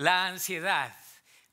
la ansiedad.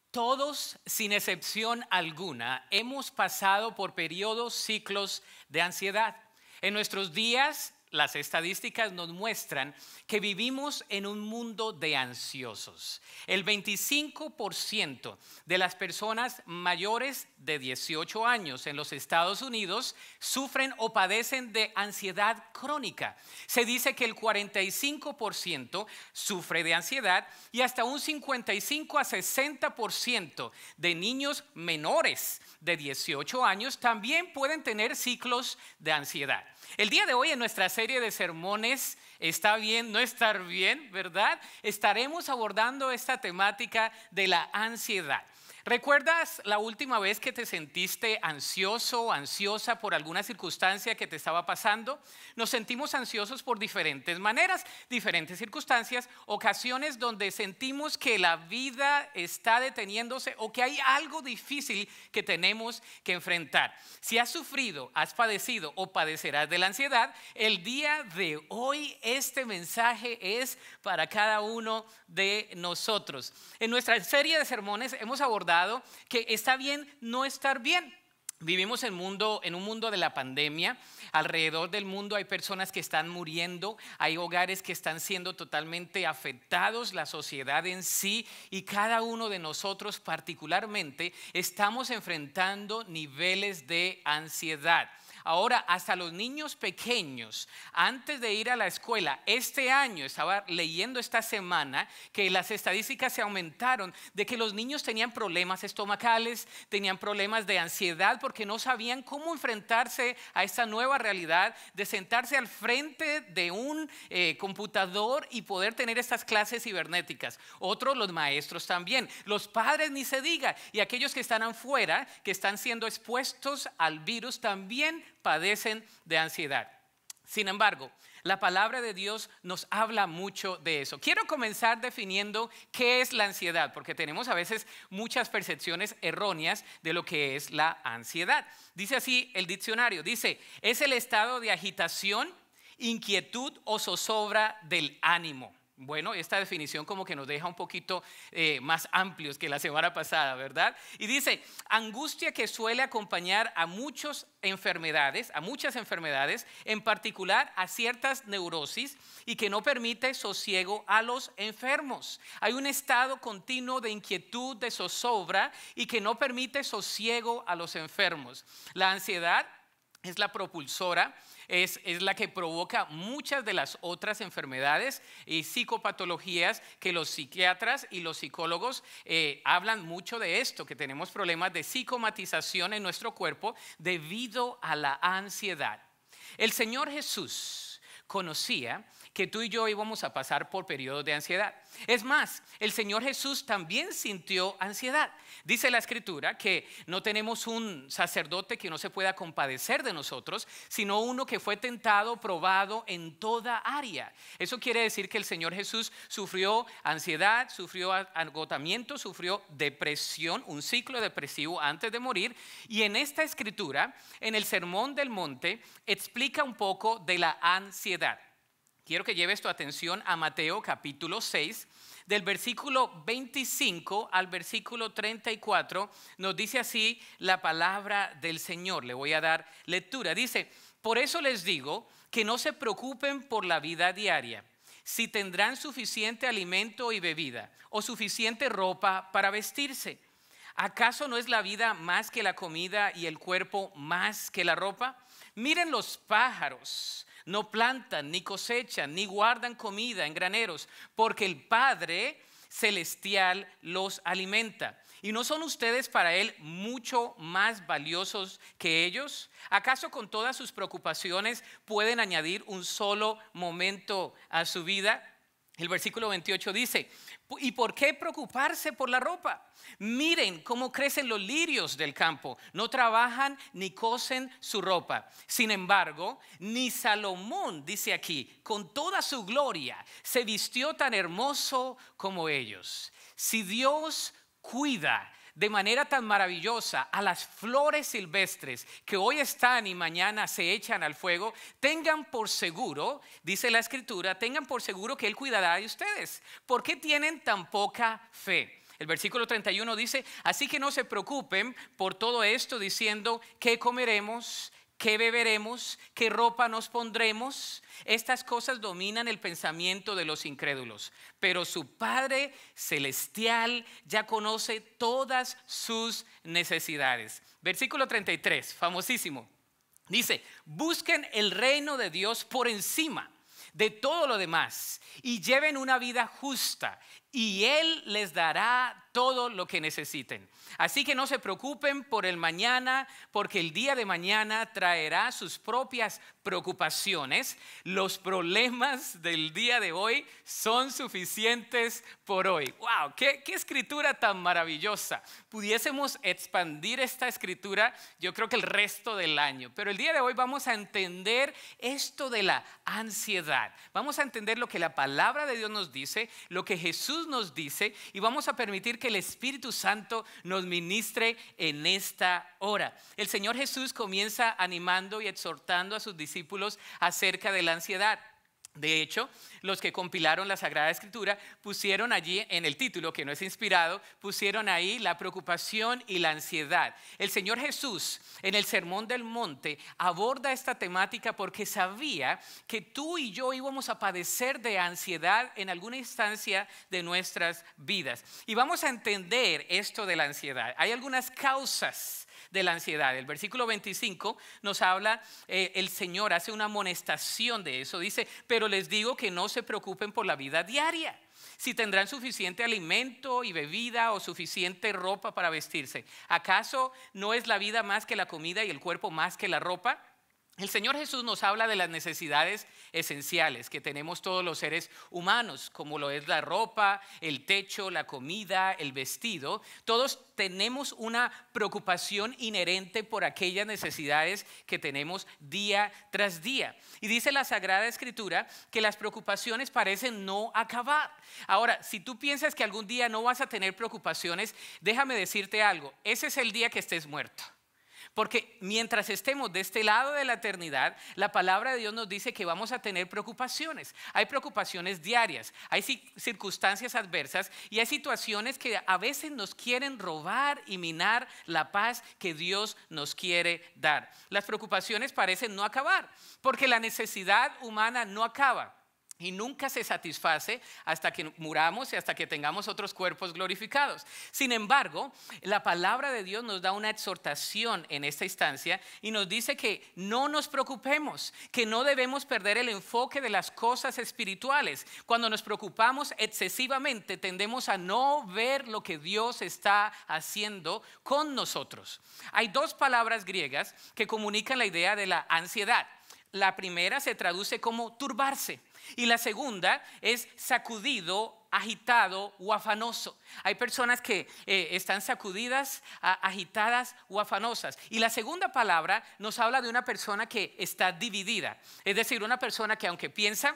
Todos, sin excepción alguna, hemos pasado por periodos, ciclos de ansiedad. En nuestros días las estadísticas nos muestran que vivimos en un mundo de ansiosos. El 25% de las personas mayores de 18 años en los Estados Unidos sufren o padecen de ansiedad crónica. Se dice que el 45% sufre de ansiedad y hasta un 55 a 60% de niños menores de 18 años también pueden tener ciclos de ansiedad. El día de hoy en nuestra serie de sermones, Está bien no estar bien, ¿verdad? Estaremos abordando esta temática de la ansiedad. ¿Recuerdas la última vez que te sentiste ansioso o ansiosa por alguna circunstancia que te estaba pasando? Nos sentimos ansiosos por diferentes maneras, diferentes circunstancias, ocasiones donde sentimos que la vida está deteniéndose o que hay algo difícil que tenemos que enfrentar. Si has sufrido, has padecido o padecerás de la ansiedad, el día de hoy este mensaje es para cada uno de nosotros. En nuestra serie de sermones hemos abordado que está bien no estar bien. Vivimos mundo, en un mundo de la pandemia. Alrededor del mundo hay personas que están muriendo, hay hogares que están siendo totalmente afectados, la sociedad en sí y cada uno de nosotros particularmente estamos enfrentando niveles de ansiedad. Ahora, hasta los niños pequeños, antes de ir a la escuela, este año estaba leyendo esta semana que las estadísticas se aumentaron de que los niños tenían problemas estomacales, tenían problemas de ansiedad porque no sabían cómo enfrentarse a esta nueva realidad de sentarse al frente de un eh, computador y poder tener estas clases cibernéticas. Otros, los maestros también. Los padres ni se diga. Y aquellos que están afuera, que están siendo expuestos al virus, también padecen de ansiedad. Sin embargo, la palabra de Dios nos habla mucho de eso. Quiero comenzar definiendo qué es la ansiedad, porque tenemos a veces muchas percepciones erróneas de lo que es la ansiedad. Dice así el diccionario, dice, es el estado de agitación, inquietud o zozobra del ánimo. Bueno, esta definición como que nos deja un poquito eh, más amplios que la semana pasada, ¿verdad? Y dice, angustia que suele acompañar a muchas enfermedades, a muchas enfermedades, en particular a ciertas neurosis y que no permite sosiego a los enfermos. Hay un estado continuo de inquietud, de zozobra y que no permite sosiego a los enfermos. La ansiedad es la propulsora, es, la que provoca muchas de las otras enfermedades y psicopatologías que los psiquiatras y los psicólogos eh, hablan mucho de esto, que tenemos problemas de psicomatización en nuestro cuerpo debido a la ansiedad. El Señor Jesús conocía que tú y yo íbamos a pasar por periodos de ansiedad. Es más, el Señor Jesús también sintió ansiedad. Dice la Escritura que no tenemos un sacerdote que no se pueda compadecer de nosotros, sino uno que fue tentado, probado en toda área. Eso quiere decir que el Señor Jesús sufrió ansiedad, sufrió agotamiento, sufrió depresión, un ciclo depresivo antes de morir. Y en esta escritura, en el Sermón del Monte, explica un poco de la ansiedad. Quiero que lleves tu atención a Mateo capítulo 6, del versículo 25 al versículo 34, nos dice así la palabra del Señor. Le voy a dar lectura. Dice, por eso les digo que no se preocupen por la vida diaria, si tendrán suficiente alimento y bebida o suficiente ropa para vestirse. ¿Acaso no es la vida más que la comida y el cuerpo más que la ropa? Miren los pájaros no plantan, ni cosechan, ni guardan comida en graneros, porque el Padre celestial los alimenta. ¿Y no son ustedes para Él mucho más valiosos que ellos? ¿Acaso con todas sus preocupaciones pueden añadir un solo momento a su vida? El versículo 28 dice, ¿y por qué preocuparse por la ropa? Miren cómo crecen los lirios del campo, no trabajan ni cosen su ropa. Sin embargo, ni Salomón, dice aquí, con toda su gloria, se vistió tan hermoso como ellos. Si Dios cuida de manera tan maravillosa a las flores silvestres que hoy están y mañana se echan al fuego, tengan por seguro, dice la escritura, tengan por seguro que Él cuidará de ustedes. ¿Por qué tienen tan poca fe? El versículo 31 dice, así que no se preocupen por todo esto diciendo, ¿qué comeremos? qué beberemos, qué ropa nos pondremos. Estas cosas dominan el pensamiento de los incrédulos, pero su Padre Celestial ya conoce todas sus necesidades. Versículo 33, famosísimo. Dice, busquen el reino de Dios por encima de todo lo demás y lleven una vida justa y Él les dará todo lo que necesiten. Así que no se preocupen por el mañana, porque el día de mañana traerá sus propias preocupaciones. Los problemas del día de hoy son suficientes por hoy. ¡Wow! ¡Qué, qué escritura tan maravillosa! Pudiésemos expandir esta escritura, yo creo que el resto del año, pero el día de hoy vamos a entender esto de la ansiedad. Vamos a entender lo que la palabra de Dios nos dice, lo que Jesús nos dice, y vamos a permitir que el Espíritu Santo nos ministre en esta hora. El Señor Jesús comienza animando y exhortando a sus discípulos acerca de la ansiedad. De hecho, los que compilaron la Sagrada Escritura pusieron allí en el título, que no es inspirado, pusieron ahí la preocupación y la ansiedad. El Señor Jesús en el Sermón del Monte aborda esta temática porque sabía que tú y yo íbamos a padecer de ansiedad en alguna instancia de nuestras vidas. Y vamos a entender esto de la ansiedad. Hay algunas causas de la ansiedad. El versículo 25 nos habla, eh, el Señor hace una amonestación de eso. Dice, pero les digo que no se preocupen por la vida diaria si tendrán suficiente alimento y bebida o suficiente ropa para vestirse. ¿Acaso no es la vida más que la comida y el cuerpo más que la ropa? El Señor Jesús nos habla de las necesidades esenciales que tenemos todos los seres humanos, como lo es la ropa, el techo, la comida, el vestido. Todos tenemos una preocupación inherente por aquellas necesidades que tenemos día tras día. Y dice la Sagrada Escritura que las preocupaciones parecen no acabar. Ahora, si tú piensas que algún día no vas a tener preocupaciones, déjame decirte algo, ese es el día que estés muerto. Porque mientras estemos de este lado de la eternidad, la palabra de Dios nos dice que vamos a tener preocupaciones. Hay preocupaciones diarias, hay circunstancias adversas y hay situaciones que a veces nos quieren robar y minar la paz que Dios nos quiere dar. Las preocupaciones parecen no acabar, porque la necesidad humana no acaba. Y nunca se satisface hasta que muramos y hasta que tengamos otros cuerpos glorificados. Sin embargo, la palabra de Dios nos da una exhortación en esta instancia y nos dice que no nos preocupemos, que no debemos perder el enfoque de las cosas espirituales. Cuando nos preocupamos excesivamente, tendemos a no ver lo que Dios está haciendo con nosotros. Hay dos palabras griegas que comunican la idea de la ansiedad. La primera se traduce como turbarse y la segunda es sacudido agitado o afanoso. Hay personas que eh, están sacudidas, agitadas o afanosas. Y la segunda palabra nos habla de una persona que está dividida, es decir, una persona que aunque piensa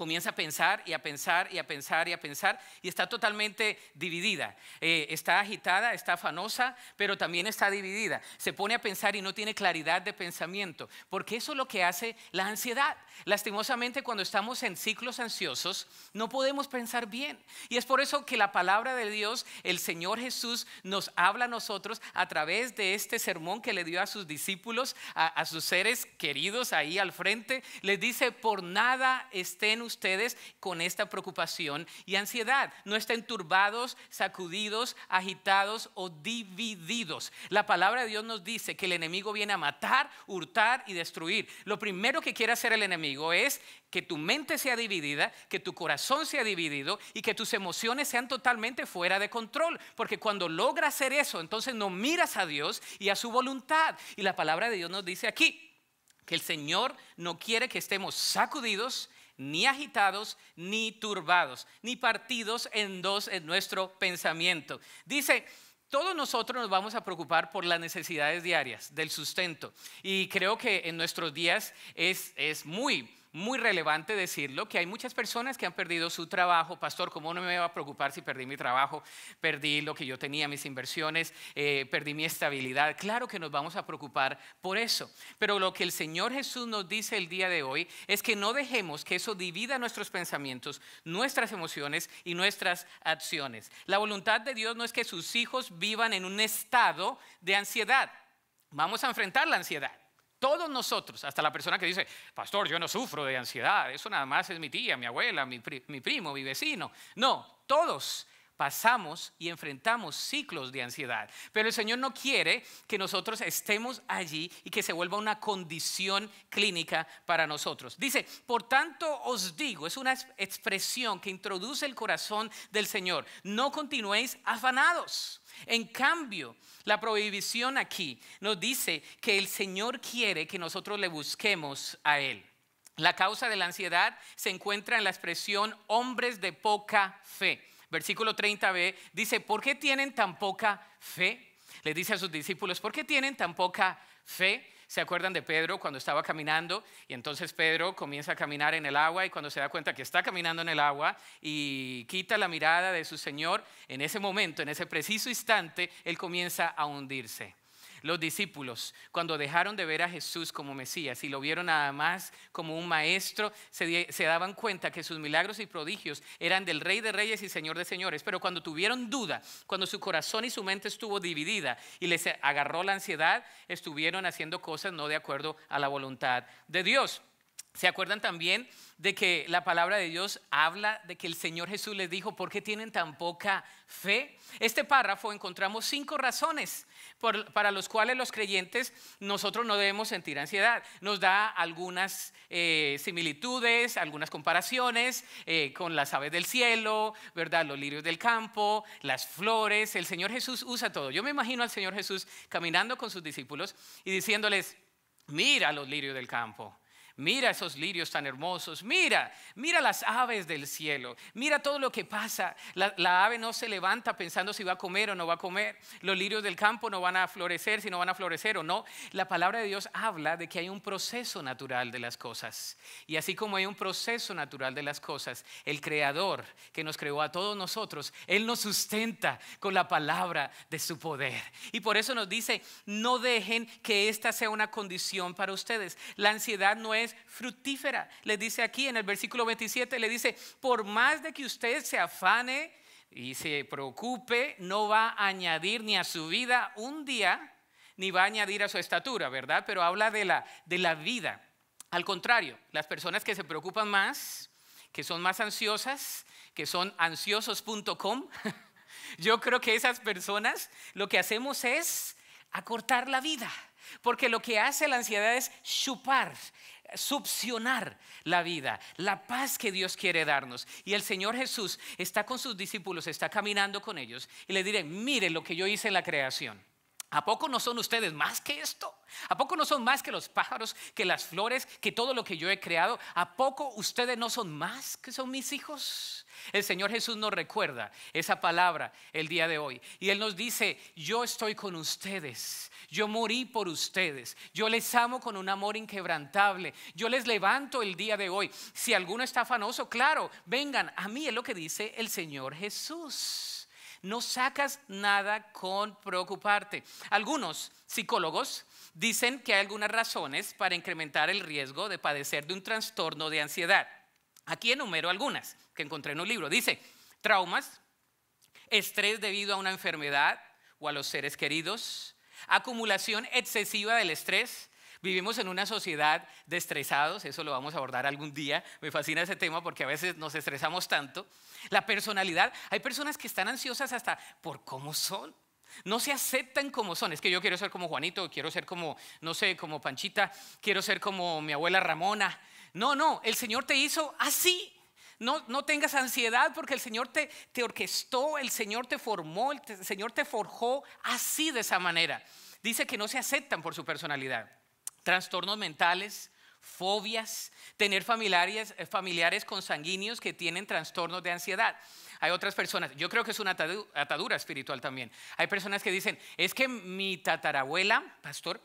comienza a pensar y a pensar y a pensar y a pensar y está totalmente dividida. Eh, está agitada, está afanosa, pero también está dividida. Se pone a pensar y no tiene claridad de pensamiento, porque eso es lo que hace la ansiedad. Lastimosamente cuando estamos en ciclos ansiosos no podemos pensar bien. Y es por eso que la palabra de Dios, el Señor Jesús, nos habla a nosotros a través de este sermón que le dio a sus discípulos, a, a sus seres queridos ahí al frente. Les dice, por nada estén ustedes ustedes con esta preocupación y ansiedad. No estén turbados, sacudidos, agitados o divididos. La palabra de Dios nos dice que el enemigo viene a matar, hurtar y destruir. Lo primero que quiere hacer el enemigo es que tu mente sea dividida, que tu corazón sea dividido y que tus emociones sean totalmente fuera de control. Porque cuando logra hacer eso, entonces no miras a Dios y a su voluntad. Y la palabra de Dios nos dice aquí que el Señor no quiere que estemos sacudidos, ni agitados, ni turbados, ni partidos en dos en nuestro pensamiento. Dice, todos nosotros nos vamos a preocupar por las necesidades diarias, del sustento. Y creo que en nuestros días es, es muy muy relevante decirlo, que hay muchas personas que han perdido su trabajo. Pastor, ¿cómo no me va a preocupar si perdí mi trabajo? Perdí lo que yo tenía, mis inversiones, eh, perdí mi estabilidad. Claro que nos vamos a preocupar por eso. Pero lo que el Señor Jesús nos dice el día de hoy es que no dejemos que eso divida nuestros pensamientos, nuestras emociones y nuestras acciones. La voluntad de Dios no es que sus hijos vivan en un estado de ansiedad. Vamos a enfrentar la ansiedad. Todos nosotros, hasta la persona que dice, pastor, yo no sufro de ansiedad, eso nada más es mi tía, mi abuela, mi, primo, mi vecino. No, todos pasamos y enfrentamos ciclos de ansiedad. Pero el Señor no quiere que nosotros estemos allí y que se vuelva una condición clínica para nosotros. Dice, por tanto os digo, es una expresión que introduce el corazón del Señor, no continuéis afanados. En cambio, la prohibición aquí nos dice que el Señor quiere que nosotros le busquemos a Él. La causa de la ansiedad se encuentra en la expresión hombres de poca fe versículo 30b, dice, ¿por qué tienen tan poca fe? Le dice a sus discípulos, ¿por qué tienen tan poca fe? ¿Se acuerdan de Pedro cuando estaba caminando? Y entonces Pedro comienza a caminar en el agua y cuando se da cuenta que está caminando en el agua y quita la mirada de su Señor, en ese momento, en ese preciso instante, él comienza a hundirse. Los discípulos, cuando dejaron de ver a Jesús como Mesías y lo vieron nada más como un maestro, se, se daban cuenta que sus milagros y prodigios eran del Rey de Reyes y Señor de Señores. Pero cuando tuvieron duda, cuando su corazón y su mente estuvo dividida y les agarró la ansiedad, estuvieron haciendo cosas no de acuerdo a la voluntad de Dios. ¿Se acuerdan también de que la palabra de Dios habla de que el Señor Jesús les dijo, ¿por qué tienen tan poca fe? Este párrafo encontramos cinco razones para los cuales los creyentes nosotros no debemos sentir ansiedad. Nos da algunas eh, similitudes, algunas comparaciones eh, con las aves del cielo, ¿verdad? Los lirios del campo, las flores. El Señor Jesús usa todo. Yo me imagino al Señor Jesús caminando con sus discípulos y diciéndoles, mira los lirios del campo Mira esos lirios tan hermosos, mira, mira las aves del cielo, mira todo lo que pasa. La, ave no se levanta pensando si va a comer o no va a comer, los lirios del campo no van a florecer si no van a florecer o no. La palabra de Dios habla de que hay un proceso natural de las cosas. Y así como hay un proceso natural de las cosas, el Creador que nos creó a todos nosotros, Él nos sustenta con la palabra de su poder. Y por eso nos dice, no dejen que esta sea una condición para ustedes. La ansiedad no es fructífera. Le dice aquí en el versículo 27, le dice, por más de que usted se afane y se preocupe, no va a añadir ni a su vida un día, ni va a añadir a su estatura, ¿verdad? Pero habla de la, de la vida. Al contrario, las personas que se preocupan más, que son más ansiosas, que son ansiosos.com, yo creo que esas personas lo que hacemos es acortar la vida, porque lo que hace la ansiedad es chupar subcionar la vida, la paz que Dios quiere darnos. Y el Señor Jesús está con sus discípulos, está caminando con ellos y le diré, mire lo que yo hice en la creación. ¿A poco no son ustedes más que esto? ¿A poco no son más que los pájaros, que las flores, que todo lo que yo he creado? ¿A poco ustedes no son más que son mis hijos? El Señor Jesús nos recuerda esa palabra el día de hoy. Y Él nos dice, yo estoy con ustedes, yo morí por ustedes, yo les amo con un amor inquebrantable, yo les levanto el día de hoy. Si alguno está afanoso, claro, vengan a mí, es lo que dice el Señor Jesús. No sacas nada con preocuparte. Algunos psicólogos dicen que hay algunas razones para incrementar el riesgo de padecer de un trastorno de ansiedad. Aquí enumero algunas que encontré en un libro. Dice, traumas, estrés debido a una enfermedad o a los seres queridos, acumulación excesiva del estrés, Vivimos en una sociedad de estresados, eso lo vamos a abordar algún día. Me fascina ese tema porque a veces nos estresamos tanto. La personalidad, hay personas que están ansiosas hasta por cómo son. No se aceptan como son. Es que yo quiero ser como Juanito, quiero ser como, no sé, como Panchita, quiero ser como mi abuela Ramona. No, no, el Señor te hizo así. No, no, tengas ansiedad porque el Señor te, te, orquestó, el Señor te formó, el, el Señor te forjó así de esa manera. Dice que no se aceptan por su personalidad trastornos mentales, fobias, tener familiares, eh, familiares consanguíneos que tienen trastornos de ansiedad. Hay otras personas, yo creo que es una atadura espiritual también. Hay personas que dicen, es que mi tatarabuela, pastor,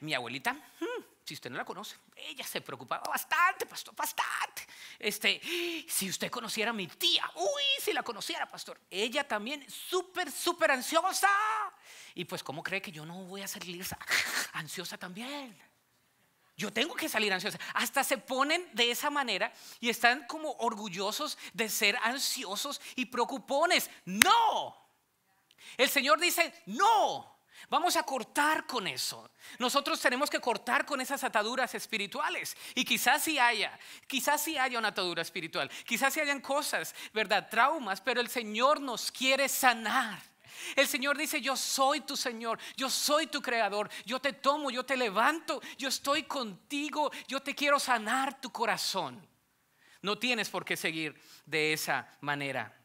mi abuelita, hmm, si usted no la conoce, ella se preocupaba bastante, pastor, bastante. Este, si usted conociera a mi tía, uy, si la conociera, pastor, ella también súper, súper ansiosa. Y pues, ¿cómo cree que yo no voy a salir ansiosa también? Yo tengo que salir ansiosa. Hasta se ponen de esa manera y están como orgullosos de ser ansiosos y preocupones. No. El Señor dice, no. Vamos a cortar con eso. Nosotros tenemos que cortar con esas ataduras espirituales. Y quizás si haya, quizás si haya una atadura espiritual, quizás si hayan cosas, ¿verdad? Traumas, pero el Señor nos quiere sanar. El Señor dice, yo soy tu Señor, yo soy tu creador, yo te tomo, yo te levanto, yo estoy contigo, yo te quiero sanar tu corazón. No tienes por qué seguir de esa manera.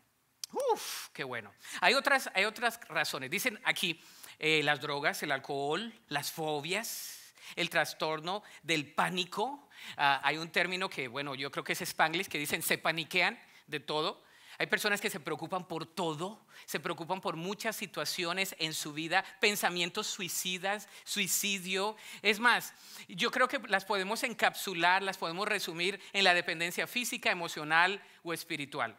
Uf, qué bueno. Hay otras, hay otras razones. Dicen aquí eh, las drogas, el alcohol, las fobias, el trastorno del pánico. Ah, hay un término que, bueno, yo creo que es spanglish, que dicen se paniquean de todo. Hay personas que se preocupan por todo, se preocupan por muchas situaciones en su vida, pensamientos suicidas, suicidio. Es más, yo creo que las podemos encapsular, las podemos resumir en la dependencia física, emocional o espiritual.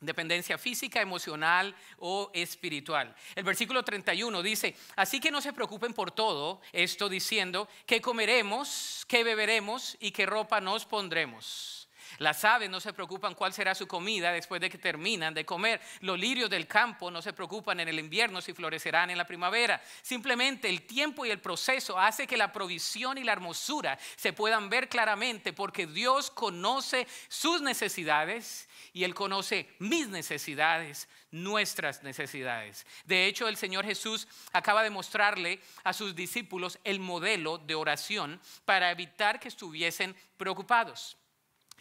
Dependencia física, emocional o espiritual. El versículo 31 dice, así que no se preocupen por todo esto diciendo, qué comeremos, qué beberemos y qué ropa nos pondremos. Las aves no se preocupan cuál será su comida después de que terminan de comer. Los lirios del campo no se preocupan en el invierno si florecerán en la primavera. Simplemente el tiempo y el proceso hace que la provisión y la hermosura se puedan ver claramente porque Dios conoce sus necesidades y Él conoce mis necesidades, nuestras necesidades. De hecho, el Señor Jesús acaba de mostrarle a sus discípulos el modelo de oración para evitar que estuviesen preocupados.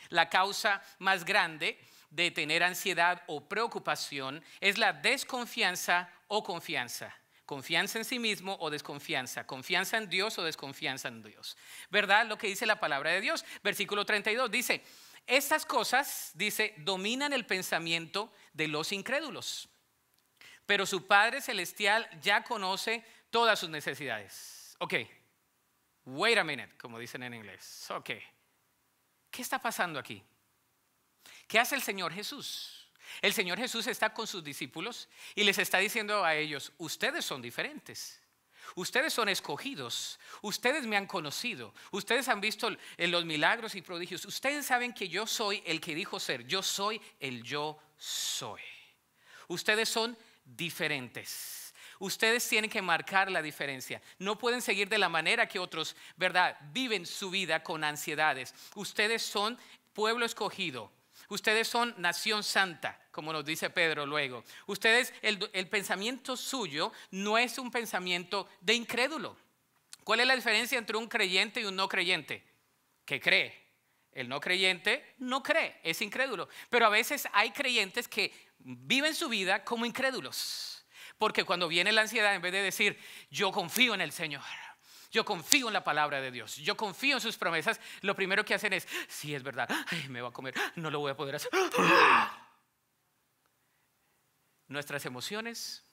La causa más grande de tener ansiedad o preocupación es la desconfianza o confianza. Confianza en sí mismo o desconfianza. Confianza en Dios o desconfianza en Dios. ¿Verdad? Lo que dice la palabra de Dios. Versículo 32 dice, estas cosas, dice, dominan el pensamiento de los incrédulos. Pero su Padre Celestial ya conoce todas sus necesidades. Ok. Wait a minute, como dicen en inglés. Ok. ¿Qué está pasando aquí? ¿Qué hace el Señor Jesús? El Señor Jesús está con sus discípulos y les está diciendo a ellos, ustedes son diferentes. Ustedes son escogidos, ustedes me han conocido, ustedes han visto los milagros y prodigios, ustedes saben que yo soy el que dijo ser, yo soy el yo soy. Ustedes son diferentes. Ustedes tienen que marcar la diferencia. No pueden seguir de la manera que otros, ¿verdad? Viven su vida con ansiedades. Ustedes son pueblo escogido. Ustedes son nación santa, como nos dice Pedro luego. Ustedes, el, el pensamiento suyo no es un pensamiento de incrédulo. ¿Cuál es la diferencia entre un creyente y un no creyente? Que cree. El no creyente no cree, es incrédulo. Pero a veces hay creyentes que viven su vida como incrédulos. Porque cuando viene la ansiedad, en vez de decir, yo confío en el Señor, yo confío en la palabra de Dios, yo confío en sus promesas, lo primero que hacen es, si es verdad, me va a comer, no lo voy a poder hacer. Nuestras emociones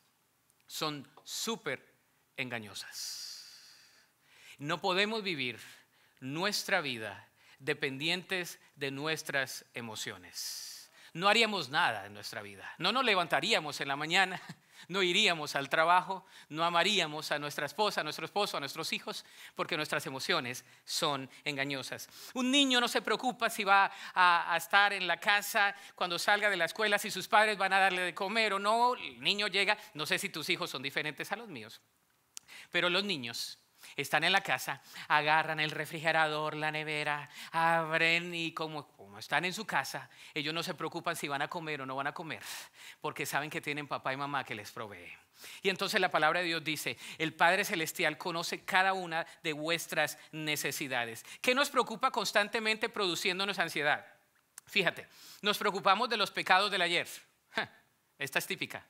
son súper engañosas. No podemos vivir nuestra vida dependientes de nuestras emociones no haríamos nada en nuestra vida. No nos levantaríamos en la mañana, no iríamos al trabajo, no amaríamos a nuestra esposa, a nuestro esposo, a nuestros hijos, porque nuestras emociones son engañosas. Un niño no se preocupa si va a, estar en la casa cuando salga de la escuela, si sus padres van a darle de comer o no. El niño llega, no sé si tus hijos son diferentes a los míos, pero los niños están en la casa, agarran el refrigerador, la nevera, abren y como, están en su casa, ellos no se preocupan si van a comer o no van a comer, porque saben que tienen papá y mamá que les provee. Y entonces la palabra de Dios dice, el Padre Celestial conoce cada una de vuestras necesidades. ¿Qué nos preocupa constantemente produciéndonos ansiedad? Fíjate, nos preocupamos de los pecados del ayer. Esta es típica.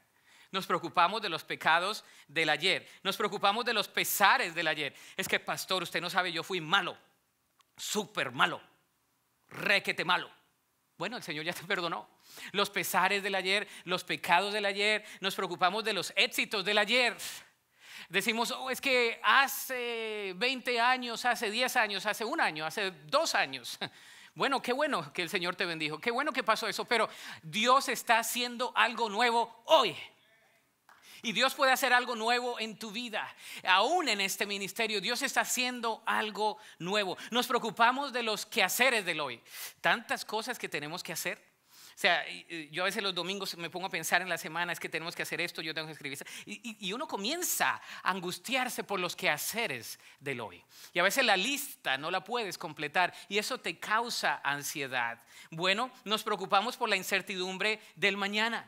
Nos preocupamos de los pecados del ayer. Nos preocupamos de los pesares del ayer. Es que, pastor, usted no sabe, yo fui malo. Súper malo. Requete malo. Bueno, el Señor ya te perdonó. Los pesares del ayer, los pecados del ayer. Nos preocupamos de los éxitos del ayer. Decimos, oh, es que hace 20 años, hace 10 años, hace un año, hace dos años. Bueno, qué bueno que el Señor te bendijo, qué bueno que pasó eso, pero Dios está haciendo algo nuevo hoy. Y Dios puede hacer algo nuevo en tu vida. Aún en este ministerio, Dios está haciendo algo nuevo. Nos preocupamos de los quehaceres del hoy. Tantas cosas que tenemos que hacer. O sea, yo a veces los domingos me pongo a pensar en la semana, es que tenemos que hacer esto, yo tengo que escribir esto. Y, y, uno comienza a angustiarse por los quehaceres del hoy. Y a veces la lista no la puedes completar y eso te causa ansiedad. Bueno, nos preocupamos por la incertidumbre del mañana.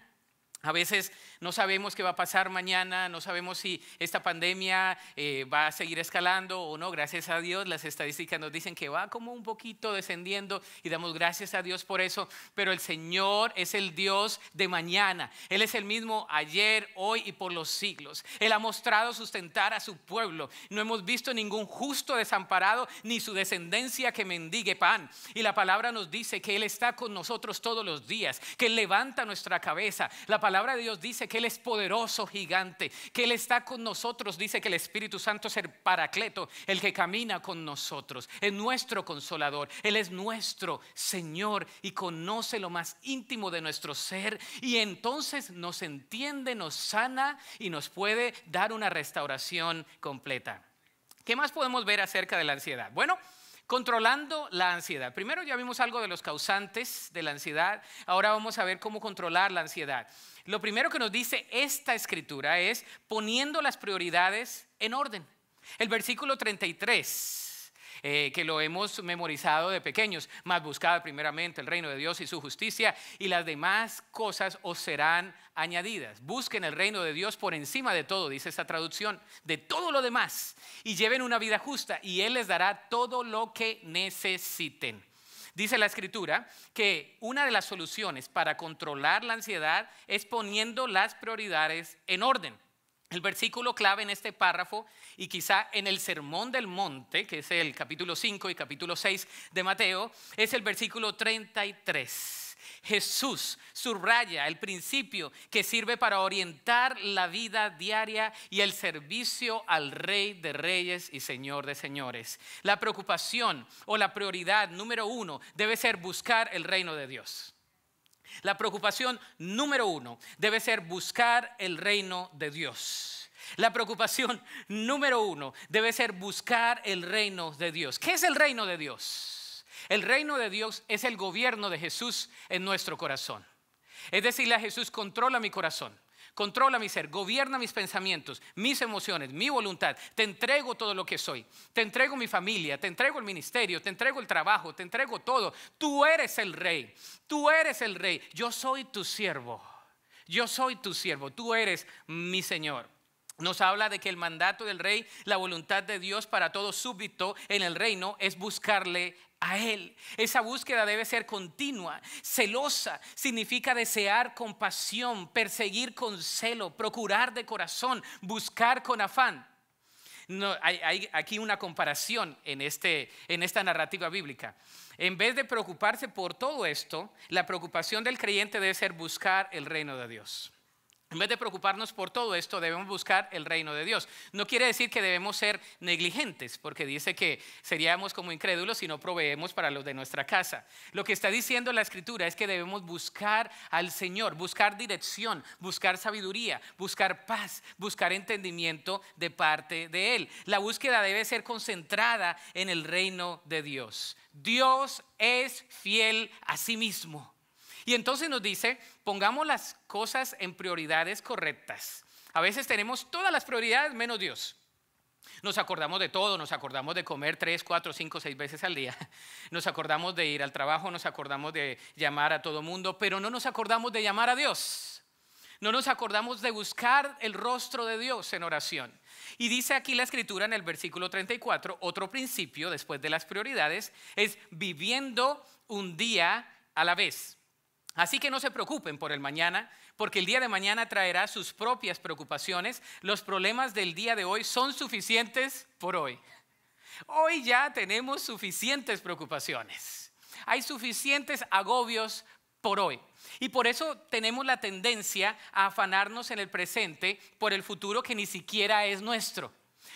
A veces no sabemos qué va a pasar mañana, no sabemos si esta pandemia eh, va a seguir escalando o no. Gracias a Dios, las estadísticas nos dicen que va como un poquito descendiendo y damos gracias a Dios por eso. Pero el Señor es el Dios de mañana. Él es el mismo ayer, hoy y por los siglos. Él ha mostrado sustentar a su pueblo. No hemos visto ningún justo desamparado ni su descendencia que mendigue pan. Y la palabra nos dice que Él está con nosotros todos los días, que levanta nuestra cabeza. La palabra de Dios dice que Él es poderoso gigante, que Él está con nosotros. Dice que el Espíritu Santo es el paracleto, el que camina con nosotros. Es nuestro consolador. Él es nuestro Señor y conoce lo más íntimo de nuestro ser. Y entonces nos entiende, nos sana y nos puede dar una restauración completa. ¿Qué más podemos ver acerca de la ansiedad? Bueno, Controlando la ansiedad. Primero ya vimos algo de los causantes de la ansiedad, ahora vamos a ver cómo controlar la ansiedad. Lo primero que nos dice esta escritura es poniendo las prioridades en orden. El versículo 33 eh, que lo hemos memorizado de pequeños, más buscad primeramente el reino de Dios y su justicia y las demás cosas os serán añadidas. Busquen el reino de Dios por encima de todo, dice esta traducción, de todo lo demás y lleven una vida justa y Él les dará todo lo que necesiten. Dice la escritura que una de las soluciones para controlar la ansiedad es poniendo las prioridades en orden. El versículo clave en este párrafo y quizá en el Sermón del Monte, que es el capítulo 5 y capítulo 6 de Mateo, es el versículo 33. Jesús subraya el principio que sirve para orientar la vida diaria y el servicio al Rey de Reyes y Señor de Señores. La preocupación o la prioridad número uno debe ser buscar el reino de Dios. La preocupación número uno debe ser buscar el reino de Dios. La preocupación número uno debe ser buscar el reino de Dios. ¿Qué es el reino de Dios? El reino de Dios es el gobierno de Jesús en nuestro corazón. Es decir, a Jesús controla mi corazón. Controla mi ser, gobierna mis pensamientos, mis emociones, mi voluntad. Te entrego todo lo que soy. Te entrego mi familia, te entrego el ministerio, te entrego el trabajo, te entrego todo. Tú eres el rey. Tú eres el rey. Yo soy tu siervo. Yo soy tu siervo. Tú eres mi Señor nos habla de que el mandato del rey, la voluntad de Dios para todo súbito en el reino es buscarle a Él. Esa búsqueda debe ser continua, celosa, significa desear con pasión, perseguir con celo, procurar de corazón, buscar con afán. No, hay, hay, aquí una comparación en, este, en esta narrativa bíblica. En vez de preocuparse por todo esto, la preocupación del creyente debe ser buscar el reino de Dios. En vez de preocuparnos por todo esto, debemos buscar el reino de Dios. No quiere decir que debemos ser negligentes, porque dice que seríamos como incrédulos si no proveemos para los de nuestra casa. Lo que está diciendo la escritura es que debemos buscar al Señor, buscar dirección, buscar sabiduría, buscar paz, buscar entendimiento de parte de Él. La búsqueda debe ser concentrada en el reino de Dios. Dios es fiel a sí mismo. Y entonces nos dice, pongamos las cosas en prioridades correctas. A veces tenemos todas las prioridades menos Dios. Nos acordamos de todo, nos acordamos de comer tres, cuatro, cinco, seis veces al día, nos acordamos de ir al trabajo, nos acordamos de llamar a todo mundo, pero no nos acordamos de llamar a Dios. No nos acordamos de buscar el rostro de Dios en oración. Y dice aquí la escritura en el versículo 34, otro principio después de las prioridades, es viviendo un día a la vez. Así que no se preocupen por el mañana, porque el día de mañana traerá sus propias preocupaciones. Los problemas del día de hoy son suficientes por hoy. Hoy ya tenemos suficientes preocupaciones. Hay suficientes agobios por hoy. Y por eso tenemos la tendencia a afanarnos en el presente por el futuro que ni siquiera es nuestro.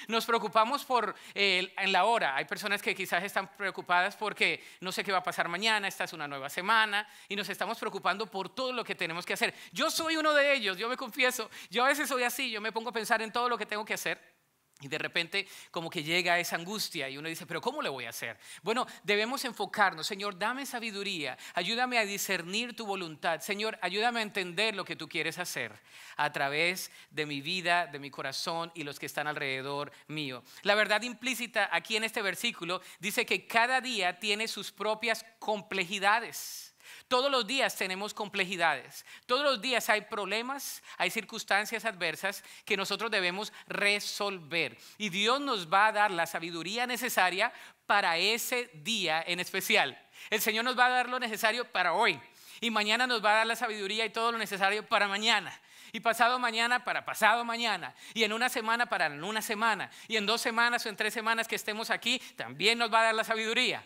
Nos preocupamos por eh, en la hora. Hay personas que quizás están preocupadas porque no sé qué va a pasar mañana, esta es una nueva semana y nos estamos preocupando por todo lo que tenemos que hacer. Yo soy uno de ellos, yo me confieso, yo a veces soy así, yo me pongo a pensar en todo lo que tengo que hacer y de repente como que llega esa angustia y uno dice, pero ¿cómo le voy a hacer? Bueno, debemos enfocarnos, Señor, dame sabiduría, ayúdame a discernir tu voluntad, Señor, ayúdame a entender lo que tú quieres hacer a través de mi vida, de mi corazón y los que están alrededor mío. La verdad implícita aquí en este versículo dice que cada día tiene sus propias complejidades. Todos los días tenemos complejidades, todos los días hay problemas, hay circunstancias adversas que nosotros debemos resolver. Y Dios nos va a dar la sabiduría necesaria para ese día en especial. El Señor nos va a dar lo necesario para hoy. Y mañana nos va a dar la sabiduría y todo lo necesario para mañana. Y pasado mañana para pasado mañana. Y en una semana para en una semana. Y en dos semanas o en tres semanas que estemos aquí, también nos va a dar la sabiduría.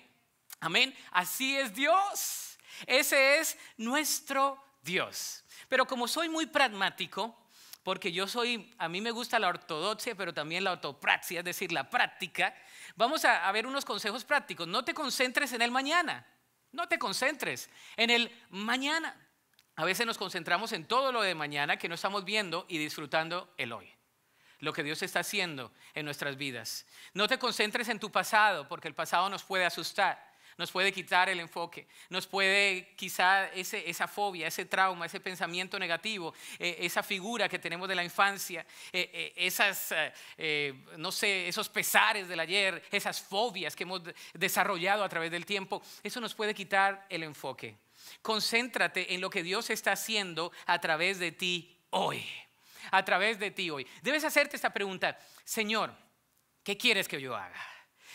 Amén. Así es Dios. Ese es nuestro Dios. Pero como soy muy pragmático, porque yo soy, a mí me gusta la ortodoxia, pero también la autopraxia, es decir, la práctica, vamos a, a ver unos consejos prácticos. No te concentres en el mañana, no te concentres en el mañana. A veces nos concentramos en todo lo de mañana que no estamos viendo y disfrutando el hoy lo que Dios está haciendo en nuestras vidas. No te concentres en tu pasado, porque el pasado nos puede asustar nos puede quitar el enfoque, nos puede quizá esa fobia, ese trauma, ese pensamiento negativo, eh, esa figura que tenemos de la infancia, eh, eh, no sé, esos pesares del ayer, esas fobias que hemos desarrollado a través del tiempo, eso nos puede quitar el enfoque. Concéntrate en lo que Dios está haciendo a través de ti hoy, a través de ti hoy. Debes hacerte esta pregunta, Señor, ¿qué quieres que yo haga?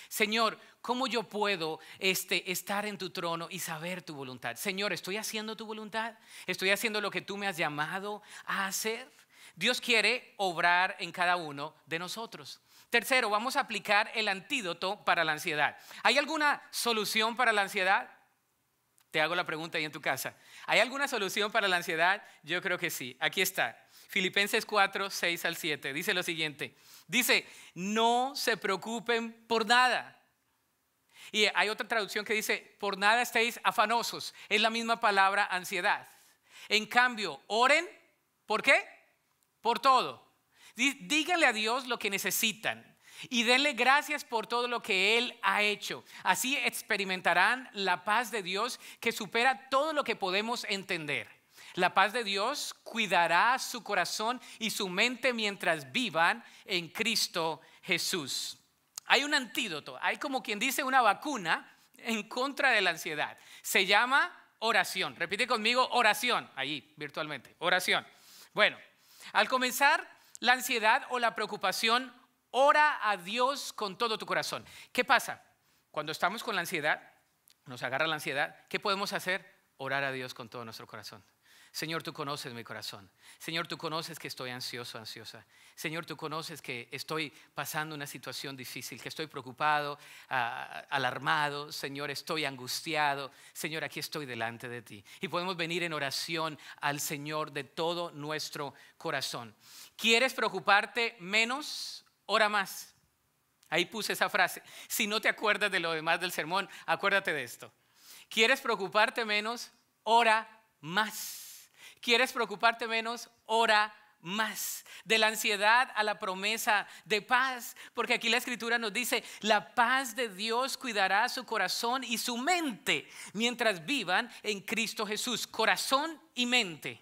Señor, ¿Cómo yo puedo este, estar en tu trono y saber tu voluntad? Señor, ¿estoy haciendo tu voluntad? ¿Estoy haciendo lo que tú me has llamado a hacer? Dios quiere obrar en cada uno de nosotros. Tercero, vamos a aplicar el antídoto para la ansiedad. ¿Hay alguna solución para la ansiedad? Te hago la pregunta ahí en tu casa. ¿Hay alguna solución para la ansiedad? Yo creo que sí. Aquí está. Filipenses 4, 6 al 7. Dice lo siguiente. Dice, no se preocupen por nada y hay otra traducción que dice, por nada estéis afanosos. Es la misma palabra ansiedad. En cambio, oren, ¿por qué? Por todo. Díganle a Dios lo que necesitan y denle gracias por todo lo que Él ha hecho. Así experimentarán la paz de Dios que supera todo lo que podemos entender. La paz de Dios cuidará su corazón y su mente mientras vivan en Cristo Jesús hay un antídoto, hay como quien dice una vacuna en contra de la ansiedad. Se llama oración. Repite conmigo oración, ahí virtualmente, oración. Bueno, al comenzar la ansiedad o la preocupación, ora a Dios con todo tu corazón. ¿Qué pasa? Cuando estamos con la ansiedad, nos agarra la ansiedad, ¿qué podemos hacer? Orar a Dios con todo nuestro corazón. Señor, tú conoces mi corazón. Señor, tú conoces que estoy ansioso, ansiosa. Señor, tú conoces que estoy pasando una situación difícil, que estoy preocupado, alarmado. Señor, estoy angustiado. Señor, aquí estoy delante de ti. Y podemos venir en oración al Señor de todo nuestro corazón. ¿Quieres preocuparte menos? Ora más. Ahí puse esa frase. Si no te acuerdas de lo demás del sermón, acuérdate de esto. ¿Quieres preocuparte menos? Ora más. ¿Quieres preocuparte menos? Ora más. De la ansiedad a la promesa de paz, porque aquí la escritura nos dice, la paz de Dios cuidará su corazón y su mente mientras vivan en Cristo Jesús, corazón y mente.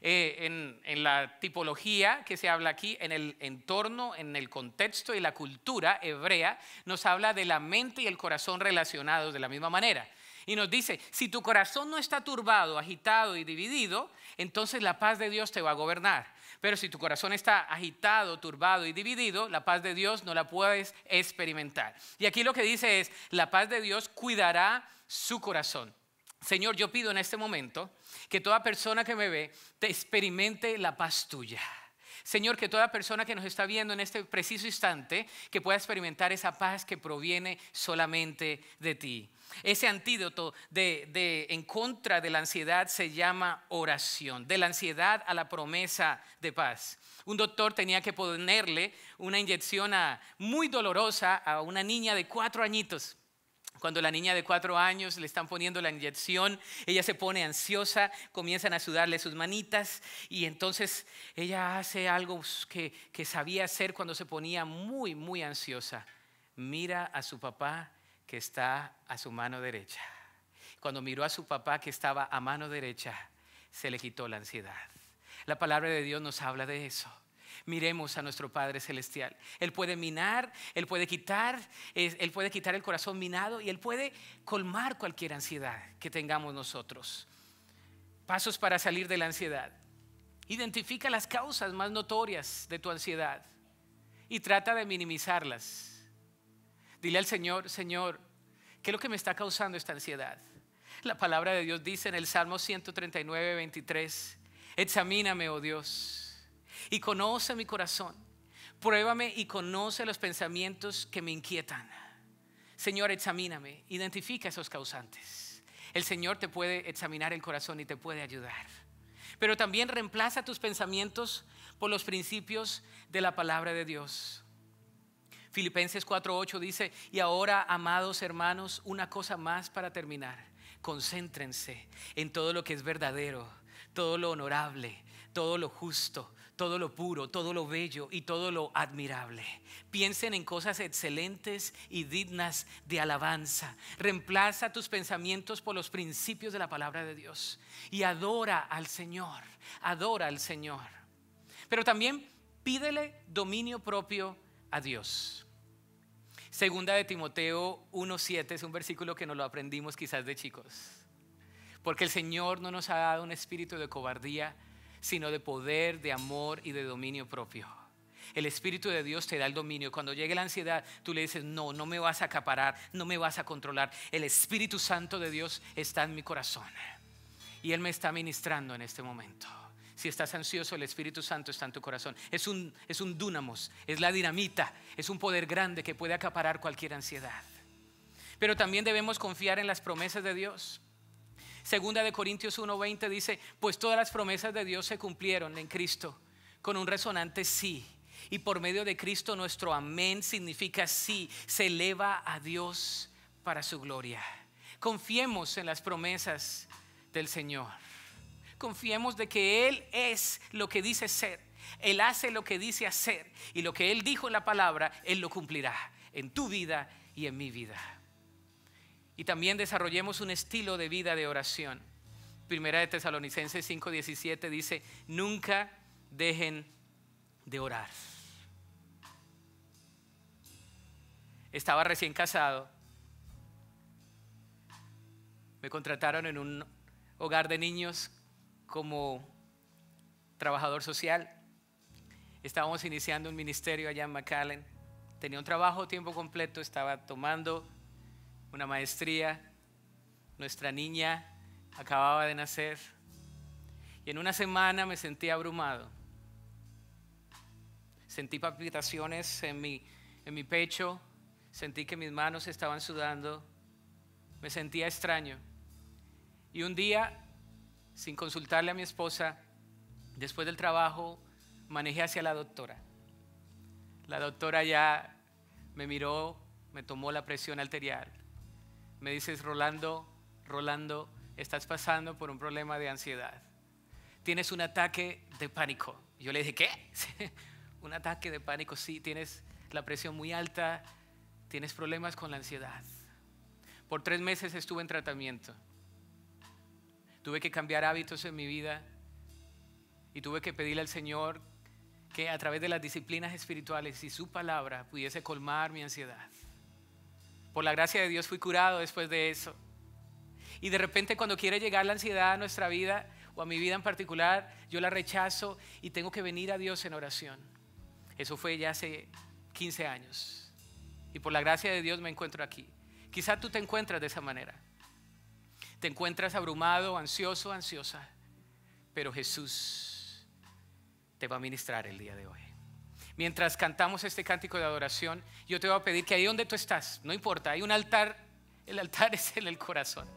Eh, en, en, la tipología que se habla aquí, en el entorno, en el contexto y la cultura hebrea, nos habla de la mente y el corazón relacionados de la misma manera. Y nos dice, si tu corazón no está turbado, agitado y dividido, entonces la paz de Dios te va a gobernar. Pero si tu corazón está agitado, turbado y dividido, la paz de Dios no la puedes experimentar. Y aquí lo que dice es, la paz de Dios cuidará su corazón. Señor, yo pido en este momento que toda persona que me ve te experimente la paz tuya. Señor, que toda persona que nos está viendo en este preciso instante, que pueda experimentar esa paz que proviene solamente de ti. Ese antídoto de, en contra de la ansiedad se llama oración, de la ansiedad a la promesa de paz. Un doctor tenía que ponerle una inyección muy dolorosa a una niña de cuatro añitos cuando la niña de cuatro años le están poniendo la inyección, ella se pone ansiosa, comienzan a sudarle sus manitas y entonces ella hace algo que, que sabía hacer cuando se ponía muy, muy ansiosa. Mira a su papá que está a su mano derecha. Cuando miró a su papá que estaba a mano derecha, se le quitó la ansiedad. La palabra de Dios nos habla de eso miremos a nuestro Padre Celestial. Él puede minar, Él puede quitar, Él puede quitar el corazón minado y Él puede colmar cualquier ansiedad que tengamos nosotros. Pasos para salir de la ansiedad. Identifica las causas más notorias de tu ansiedad y trata de minimizarlas. Dile al Señor, Señor, ¿qué es lo que me está causando esta ansiedad? La palabra de Dios dice en el Salmo 139, 23, examíname, oh Dios y conoce mi corazón. Pruébame y conoce los pensamientos que me inquietan. Señor, examíname, identifica esos causantes. El Señor te puede examinar el corazón y te puede ayudar. Pero también reemplaza tus pensamientos por los principios de la palabra de Dios. Filipenses 4:8 dice, y ahora, amados hermanos, una cosa más para terminar. Concéntrense en todo lo que es verdadero, todo lo honorable, todo lo justo, todo lo puro, todo lo bello y todo lo admirable. Piensen en cosas excelentes y dignas de alabanza. Reemplaza tus pensamientos por los principios de la palabra de Dios y adora al Señor, adora al Señor. Pero también pídele dominio propio a Dios. Segunda de Timoteo 1.7 es un versículo que nos lo aprendimos quizás de chicos. Porque el Señor no nos ha dado un espíritu de cobardía, sino de poder, de amor y de dominio propio. El Espíritu de Dios te da el dominio. Cuando llegue la ansiedad, tú le dices, no, no me vas a acaparar, no me vas a controlar. El Espíritu Santo de Dios está en mi corazón. Y Él me está ministrando en este momento. Si estás ansioso, el Espíritu Santo está en tu corazón. Es un, es un es la dinamita, es un poder grande que puede acaparar cualquier ansiedad. Pero también debemos confiar en las promesas de Dios. Segunda de Corintios 1:20 dice, pues todas las promesas de Dios se cumplieron en Cristo con un resonante sí. Y por medio de Cristo nuestro amén significa sí, se eleva a Dios para su gloria. Confiemos en las promesas del Señor. Confiemos de que Él es lo que dice ser. Él hace lo que dice hacer. Y lo que Él dijo en la palabra, Él lo cumplirá en tu vida y en mi vida y también desarrollemos un estilo de vida de oración. Primera de Tesalonicenses 5:17 dice, nunca dejen de orar. Estaba recién casado, me contrataron en un hogar de niños como trabajador social. Estábamos iniciando un ministerio allá en McAllen. Tenía un trabajo tiempo completo, estaba tomando una maestría, nuestra niña acababa de nacer y en una semana me sentí abrumado. Sentí palpitaciones en mi, en mi pecho, sentí que mis manos estaban sudando, me sentía extraño. Y un día, sin consultarle a mi esposa, después del trabajo, manejé hacia la doctora. La doctora ya me miró, me tomó la presión arterial, me dices, Rolando, Rolando, estás pasando por un problema de ansiedad. Tienes un ataque de pánico. Yo le dije, ¿qué? un ataque de pánico, sí, tienes la presión muy alta, tienes problemas con la ansiedad. Por tres meses estuve en tratamiento. Tuve que cambiar hábitos en mi vida y tuve que pedirle al Señor que a través de las disciplinas espirituales y su palabra pudiese colmar mi ansiedad. Por la gracia de Dios fui curado después de eso. Y de repente cuando quiere llegar la ansiedad a nuestra vida o a mi vida en particular, yo la rechazo y tengo que venir a Dios en oración. Eso fue ya hace 15 años. Y por la gracia de Dios me encuentro aquí. Quizá tú te encuentras de esa manera. Te encuentras abrumado, ansioso, ansiosa. Pero Jesús te va a ministrar el día de hoy mientras cantamos este cántico de adoración, yo te voy a pedir que ahí donde tú estás, no importa, hay un altar, el altar es en el corazón.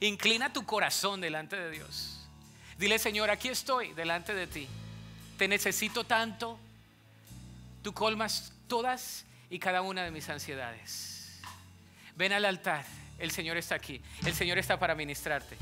Inclina tu corazón delante de Dios. Dile, Señor, aquí estoy delante de ti. Te necesito tanto. Tú colmas todas y cada una de mis ansiedades. Ven al altar. El Señor está aquí. El Señor está para ministrarte.